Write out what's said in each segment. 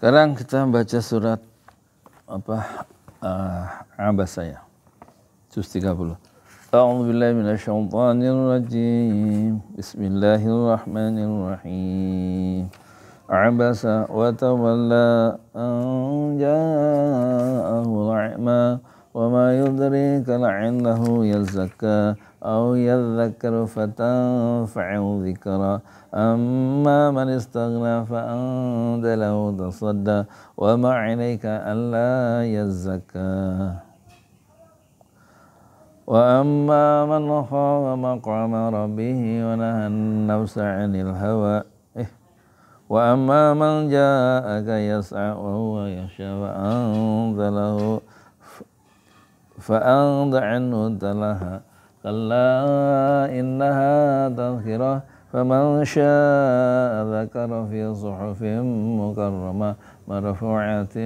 Sekarang kita baca surat apa uh, ah, Abbas saya. Juz 30. A'udzu billahi minasyaitonir rajim. Bismillahirrahmanirrahim. Abbas wa tawalla an ja'ahu 'ama. وما يدريك لعله يزكى أو يذكر فتنفعه ذكرى أما من استغنى فأنت له تصدى وما عليك ألا يزكى وأما من خاف مقام ربه ونهى النفس عن الهوى إيه. وأما من جاءك يسعى وهو يخشى فأنت له فأعرض عنه تلها كلا إنها تذكرة فمن شاء ذكر في صحف مكرمة مرفوعة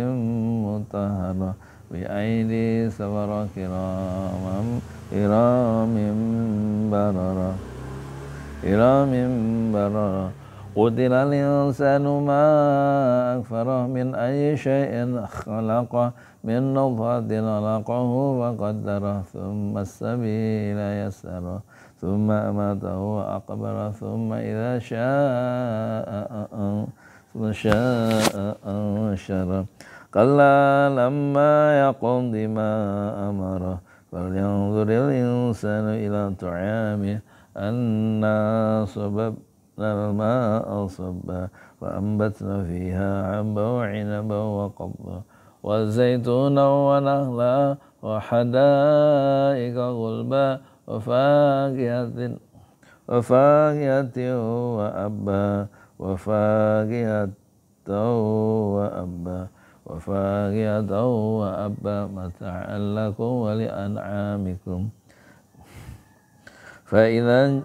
مطهرة بأيدي سفرة كراما إرام بررة إرام بررة قتل الإنسان ما أكفره من أي شيء خلقه من نطفة خلقه وقدره ثم السبيل يسره ثم أماته وأقبره ثم إذا شاء ثم شاء أنشره كلا لما يقضي ما أمره فلينظر الإنسان إلى طعامه أنا صبب الماء صبا وأنبتنا فيها عبا وعنبا وقضا والزيتون ونخلا وحدائق غلبا وفاكهة وفاكهة وأبا وفاكهة وأبا وفاكهة وأبا متاعا لكم ولأنعامكم فإذا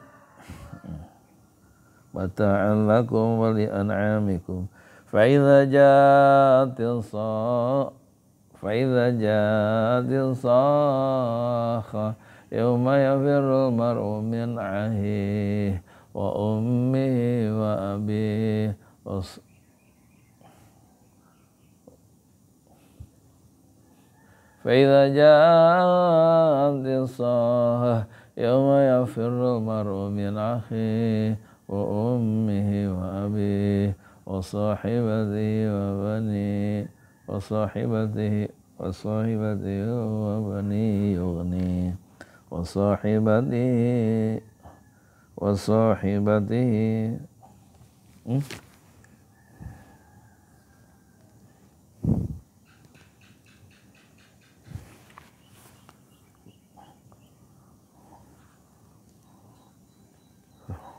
متاعا لكم ولأنعامكم فإذا جاءت الصاخة فإذا جاءت الصاخة يوم يفر المرء من أخيه وأمه وأبيه فإذا جاءت الصاخة يوم يفر المرء من أخيه وأمه وأبيه وصاحبته وبنيه وصاحبته وصاحبته وبنيه يغنيه وصاحبته وصاحبته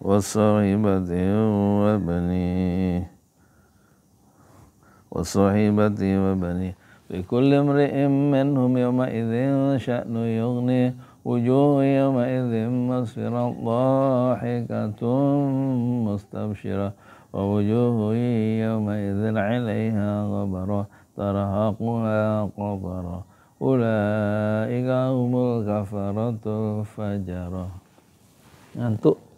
وصاحبته وبنيه وصاحبته وبنيه لكل امرئ منهم يومئذ شأن يغني وجوه يومئذ مسفرة ضاحكة مستبشرة ووجوه يومئذ عليها غبرة ترهقها قبرة أولئك هم الكفرة الفجرة ngantuk